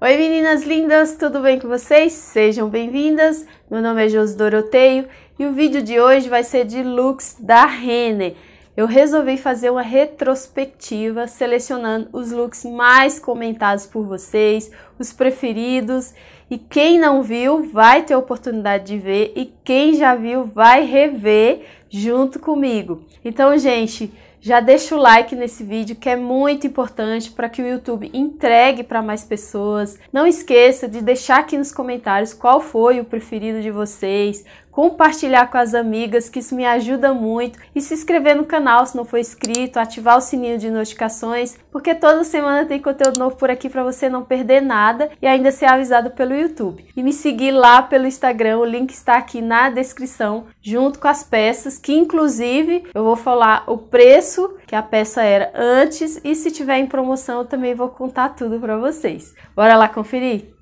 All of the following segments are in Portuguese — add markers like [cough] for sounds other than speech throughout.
Oi meninas lindas, tudo bem com vocês? Sejam bem-vindas. Meu nome é Josi Doroteio e o vídeo de hoje vai ser de looks da Rene. Eu resolvi fazer uma retrospectiva selecionando os looks mais comentados por vocês, os preferidos, e quem não viu vai ter oportunidade de ver e quem já viu vai rever junto comigo. Então, gente, já deixa o like nesse vídeo que é muito importante para que o YouTube entregue para mais pessoas. Não esqueça de deixar aqui nos comentários qual foi o preferido de vocês, compartilhar com as amigas, que isso me ajuda muito, e se inscrever no canal se não for inscrito, ativar o sininho de notificações, porque toda semana tem conteúdo novo por aqui para você não perder nada e ainda ser avisado pelo YouTube. E me seguir lá pelo Instagram, o link está aqui na descrição, junto com as peças, que inclusive eu vou falar o preço que a peça era antes e se tiver em promoção eu também vou contar tudo para vocês. Bora lá conferir?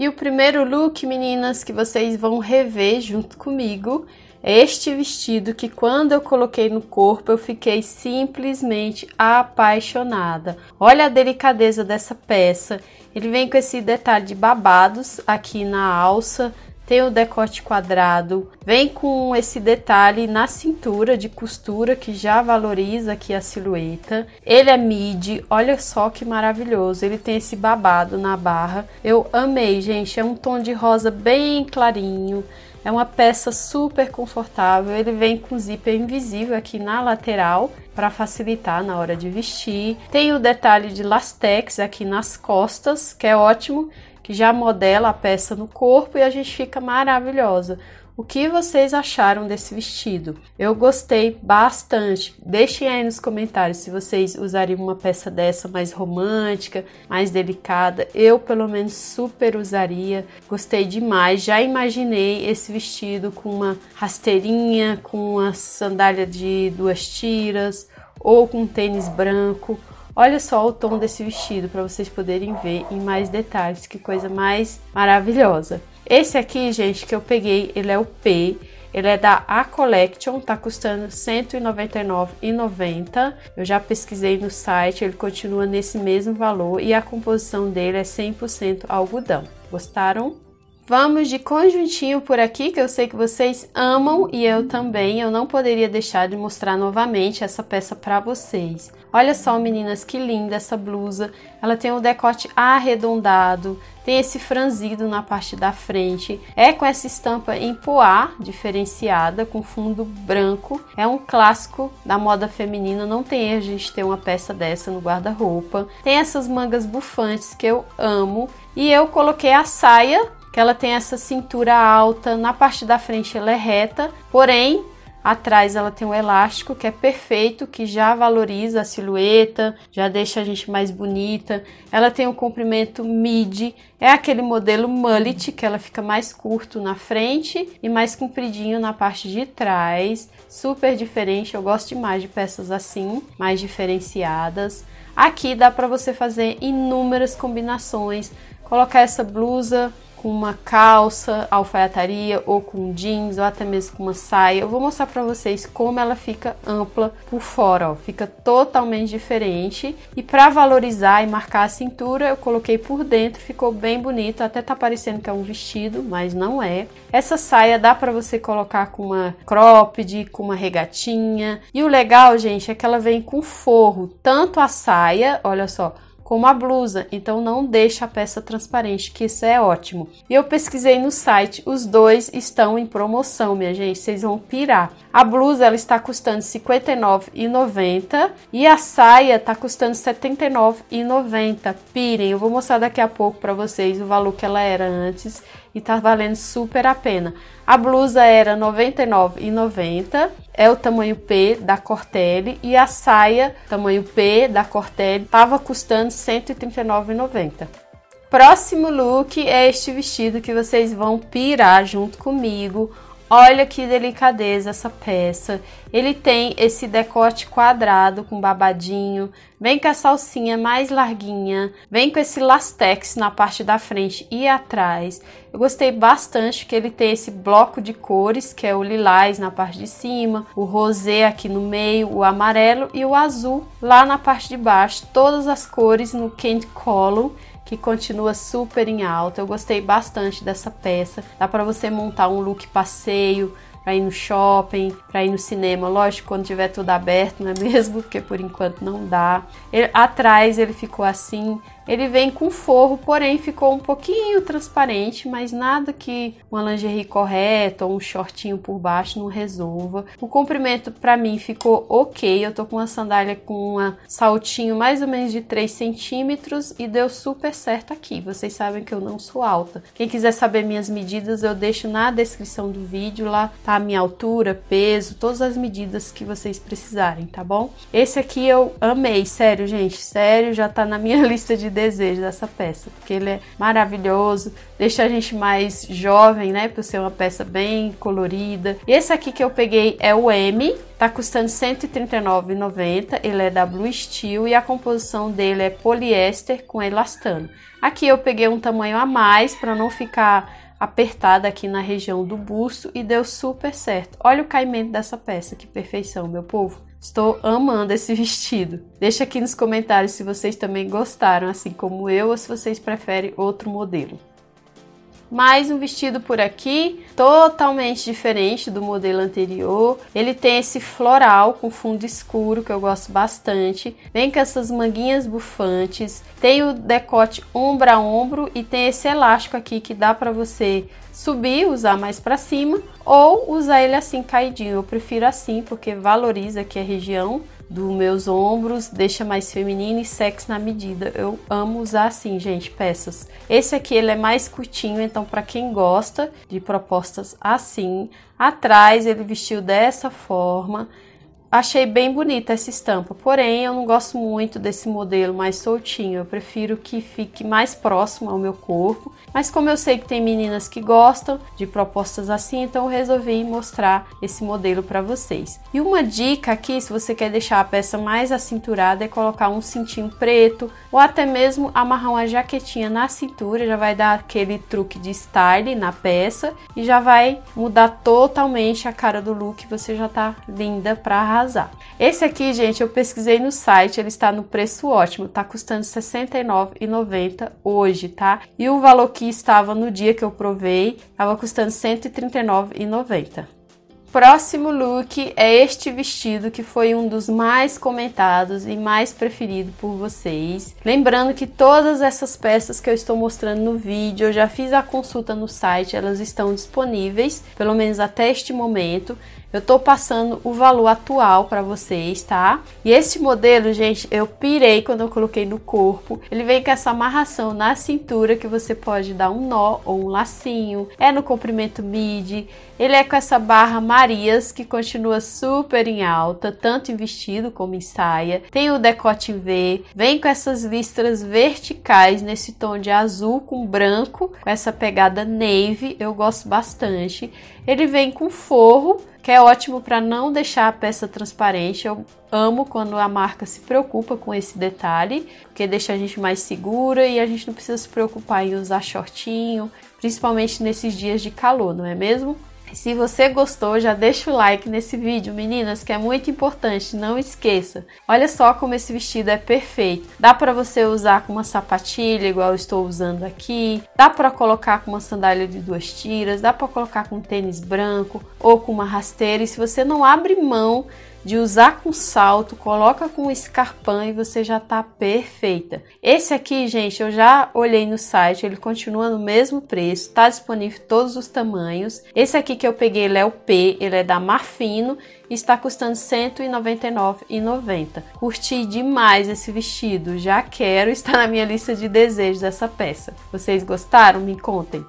E o primeiro look, meninas, que vocês vão rever junto comigo é este vestido que quando eu coloquei no corpo eu fiquei simplesmente apaixonada. Olha a delicadeza dessa peça. Ele vem com esse detalhe de babados aqui na alça, tem o decote quadrado, vem com esse detalhe na cintura de costura que já valoriza aqui a silhueta. Ele é midi, olha só que maravilhoso, ele tem esse babado na barra. Eu amei, gente, é um tom de rosa bem clarinho. É uma peça super confortável, ele vem com zíper invisível aqui na lateral para facilitar na hora de vestir. Tem o detalhe de lastex aqui nas costas, que é ótimo, já modela a peça no corpo e a gente fica maravilhosa. O que vocês acharam desse vestido? Eu gostei bastante. Deixem aí nos comentários se vocês usariam uma peça dessa mais romântica, mais delicada. Eu, pelo menos, super usaria. Gostei demais. Já imaginei esse vestido com uma rasteirinha, com uma sandália de duas tiras ou com um tênis branco Olha só o tom desse vestido para vocês poderem ver em mais detalhes, que coisa mais maravilhosa. Esse aqui, gente, que eu peguei, ele é o P, ele é da A Collection, tá custando R$ 199,90. Eu já pesquisei no site, ele continua nesse mesmo valor e a composição dele é 100% algodão. Gostaram? Vamos de conjuntinho por aqui, que eu sei que vocês amam e eu também. Eu não poderia deixar de mostrar novamente essa peça para vocês. Olha só, meninas, que linda essa blusa. Ela tem um decote arredondado, tem esse franzido na parte da frente. É com essa estampa em poá, diferenciada, com fundo branco. É um clássico da moda feminina, não tem a gente ter uma peça dessa no guarda-roupa. Tem essas mangas bufantes que eu amo. E eu coloquei a saia ela tem essa cintura alta, na parte da frente ela é reta, porém Atrás ela tem um elástico que é perfeito, que já valoriza a silhueta, já deixa a gente mais bonita. Ela tem um comprimento midi, é aquele modelo mullet que ela fica mais curto na frente e mais compridinho na parte de trás. Super diferente, eu gosto demais de peças assim, mais diferenciadas. Aqui dá para você fazer inúmeras combinações, colocar essa blusa com uma calça, alfaiataria ou com jeans ou até mesmo com uma saia. Eu vou mostrar para vocês como ela fica ampla por fora, ó. Fica totalmente diferente. E para valorizar e marcar a cintura, eu coloquei por dentro, ficou bem bonito. Até tá parecendo que é um vestido, mas não é. Essa saia dá para você colocar com uma cropped, com uma regatinha. E o legal, gente, é que ela vem com forro, tanto a saia, olha só, como a blusa, então não deixa a peça transparente, que isso é ótimo. E eu pesquisei no site, os dois estão em promoção, minha gente, vocês vão pirar. A blusa ela está custando R$ 59,90 e a saia está custando R$ 79,90. Pirem, eu vou mostrar daqui a pouco para vocês o valor que ela era antes e tá valendo super a pena. A blusa era R$ 99,90 é o tamanho P da Cortelle e a saia tamanho P da Cortelle estava custando R$ 139,90. Próximo look é este vestido que vocês vão pirar junto comigo Olha que delicadeza essa peça. Ele tem esse decote quadrado com babadinho, vem com a salsinha mais larguinha, vem com esse lastex na parte da frente e atrás. Eu gostei bastante que ele tem esse bloco de cores, que é o lilás na parte de cima, o rosé aqui no meio, o amarelo e o azul lá na parte de baixo. Todas as cores no Candy Column que continua super em alta. Eu gostei bastante dessa peça. Dá para você montar um look passeio, para ir no shopping, para ir no cinema, lógico, quando tiver tudo aberto, não é [laughs] mesmo? Porque por enquanto não dá. Ele, atrás ele ficou assim, ele vem com forro, porém ficou um pouquinho transparente, mas nada que uma lingerie correta ou um shortinho por baixo não resolva. O comprimento para mim ficou ok, eu tô com uma sandália com um saltinho mais ou menos de 3 centímetros e deu super certo aqui. Vocês sabem que eu não sou alta. Quem quiser saber minhas medidas, eu deixo na descrição do vídeo, lá tá a minha altura, peso, todas as medidas que vocês precisarem, tá bom? Esse aqui eu amei, sério, gente, sério, já tá na minha [laughs] lista de de desejo dessa peça, porque ele é maravilhoso, deixa a gente mais jovem, né, por ser uma peça bem colorida. E esse aqui que eu peguei é o M, tá custando 139,90, ele é da Blue Steel e a composição dele é poliéster com elastano. Aqui eu peguei um tamanho a mais para não ficar apertada aqui na região do busto e deu super certo. Olha o caimento dessa peça, que perfeição, meu povo. Estou amando esse vestido. Deixa aqui nos comentários se vocês também gostaram, assim como eu, ou se vocês preferem outro modelo mais um vestido por aqui, totalmente diferente do modelo anterior. Ele tem esse floral com fundo escuro que eu gosto bastante. Vem com essas manguinhas bufantes, tem o decote ombro a ombro e tem esse elástico aqui que dá para você subir, usar mais para cima ou usar ele assim caidinho. Eu prefiro assim porque valoriza aqui a região dos meus ombros, deixa mais feminino e sexy na medida. Eu amo usar assim, gente, peças. Esse aqui ele é mais curtinho, então para quem gosta de propostas assim, atrás ele vestiu dessa forma. Achei bem bonita essa estampa, porém eu não gosto muito desse modelo mais soltinho, eu prefiro que fique mais próximo ao meu corpo. Mas como eu sei que tem meninas que gostam de propostas assim, então eu resolvi mostrar esse modelo para vocês. E uma dica aqui, se você quer deixar a peça mais acinturada, é colocar um cintinho preto ou até mesmo amarrar uma jaquetinha na cintura, já vai dar aquele truque de style na peça e já vai mudar totalmente a cara do look, você já tá linda para arrasar. Esse aqui, gente, eu pesquisei no site, ele está no preço ótimo, tá custando R$ 69,90 hoje, tá? E o valor que estava no dia que eu provei, estava custando R$ 139,90. Próximo look é este vestido que foi um dos mais comentados e mais preferido por vocês. Lembrando que todas essas peças que eu estou mostrando no vídeo, eu já fiz a consulta no site, elas estão disponíveis, pelo menos até este momento. Eu tô passando o valor atual para vocês, tá? E esse modelo, gente, eu pirei quando eu coloquei no corpo. Ele vem com essa amarração na cintura que você pode dar um nó ou um lacinho. É no comprimento midi. Ele é com essa barra Marias que continua super em alta, tanto em vestido como em saia. Tem o decote V. Vem com essas listras verticais nesse tom de azul com branco, com essa pegada navy. Eu gosto bastante. Ele vem com forro que é ótimo para não deixar a peça transparente. Eu amo quando a marca se preocupa com esse detalhe, porque deixa a gente mais segura e a gente não precisa se preocupar em usar shortinho, principalmente nesses dias de calor, não é mesmo? Se você gostou, já deixa o like nesse vídeo, meninas, que é muito importante, não esqueça. Olha só como esse vestido é perfeito. Dá para você usar com uma sapatilha, igual eu estou usando aqui. Dá para colocar com uma sandália de duas tiras, dá para colocar com um tênis branco ou com uma rasteira. E se você não abre mão de usar com salto, coloca com escarpão e você já tá perfeita. Esse aqui, gente, eu já olhei no site, ele continua no mesmo preço, tá disponível todos os tamanhos. Esse aqui que eu peguei, ele é o P, ele é da Marfino está custando R$ 199,90. Curti demais esse vestido, já quero, está na minha lista de desejos essa peça. Vocês gostaram? Me contem!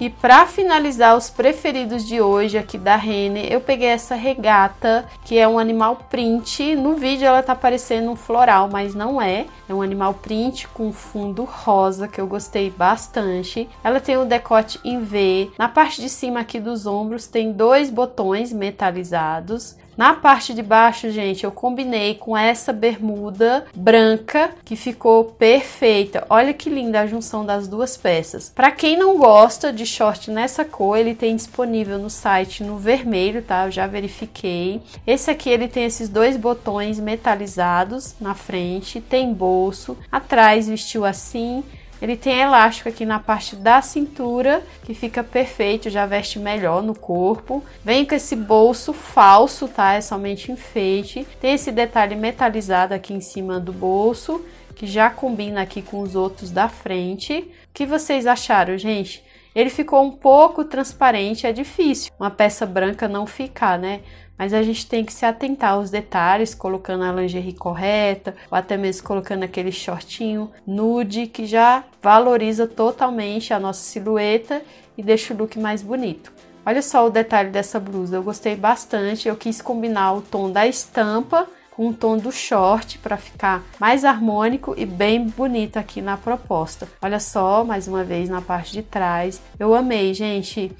E para finalizar os preferidos de hoje aqui da Rene, eu peguei essa regata, que é um animal print. No vídeo ela tá parecendo um floral, mas não é. É um animal print com fundo rosa, que eu gostei bastante. Ela tem o um decote em V. Na parte de cima aqui dos ombros tem dois botões metalizados. Na parte de baixo, gente, eu combinei com essa bermuda branca que ficou perfeita. Olha que linda a junção das duas peças. Para quem não gosta de short nessa cor, ele tem disponível no site no vermelho, tá? Eu já verifiquei. Esse aqui ele tem esses dois botões metalizados na frente, tem bolso, atrás vestiu assim ele tem elástico aqui na parte da cintura, que fica perfeito, já veste melhor no corpo. Vem com esse bolso falso, tá? É somente enfeite. Tem esse detalhe metalizado aqui em cima do bolso, que já combina aqui com os outros da frente. O que vocês acharam, gente? Ele ficou um pouco transparente, é difícil uma peça branca não ficar, né? mas a gente tem que se atentar aos detalhes, colocando a lingerie correta, ou até mesmo colocando aquele shortinho nude que já valoriza totalmente a nossa silhueta e deixa o look mais bonito. Olha só o detalhe dessa blusa, eu gostei bastante, eu quis combinar o tom da estampa com o tom do short para ficar mais harmônico e bem bonito aqui na proposta. Olha só, mais uma vez na parte de trás. Eu amei, gente.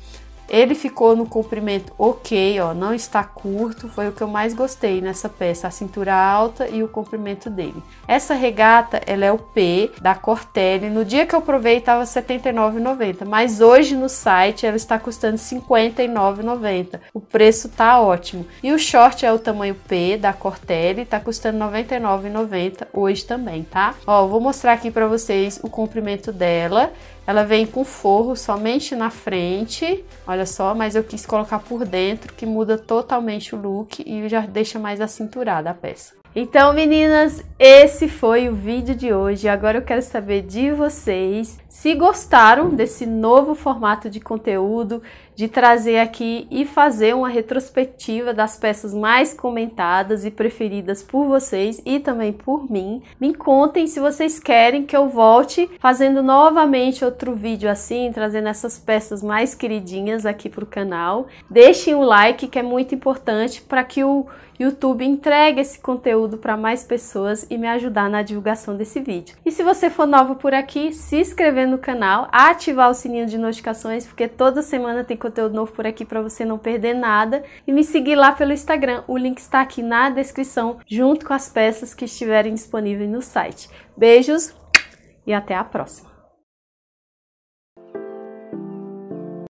Ele ficou no comprimento ok, ó, não está curto, foi o que eu mais gostei nessa peça, a cintura alta e o comprimento dele. Essa regata, ela é o P da Cortelli, no dia que eu provei estava R$ 79,90, mas hoje no site ela está custando R$ 59,90. O preço tá ótimo. E o short é o tamanho P da Cortelli, tá custando R$ 99,90 hoje também, tá? Ó, vou mostrar aqui para vocês o comprimento dela ela vem com forro somente na frente, olha só, mas eu quis colocar por dentro, que muda totalmente o look e já deixa mais acinturada a peça. Então, meninas, esse foi o vídeo de hoje. Agora eu quero saber de vocês se gostaram desse novo formato de conteúdo, de trazer aqui e fazer uma retrospectiva das peças mais comentadas e preferidas por vocês e também por mim. Me contem se vocês querem que eu volte fazendo novamente outro vídeo assim, trazendo essas peças mais queridinhas aqui para o canal. Deixem o um like que é muito importante para que o YouTube entregue esse conteúdo para mais pessoas e me ajudar na divulgação desse vídeo. E se você for novo por aqui, se inscrever no canal, ativar o sininho de notificações, porque toda semana tem conteúdo novo por aqui para você não perder nada e me seguir lá pelo Instagram. O link está aqui na descrição, junto com as peças que estiverem disponíveis no site. Beijos e até a próxima!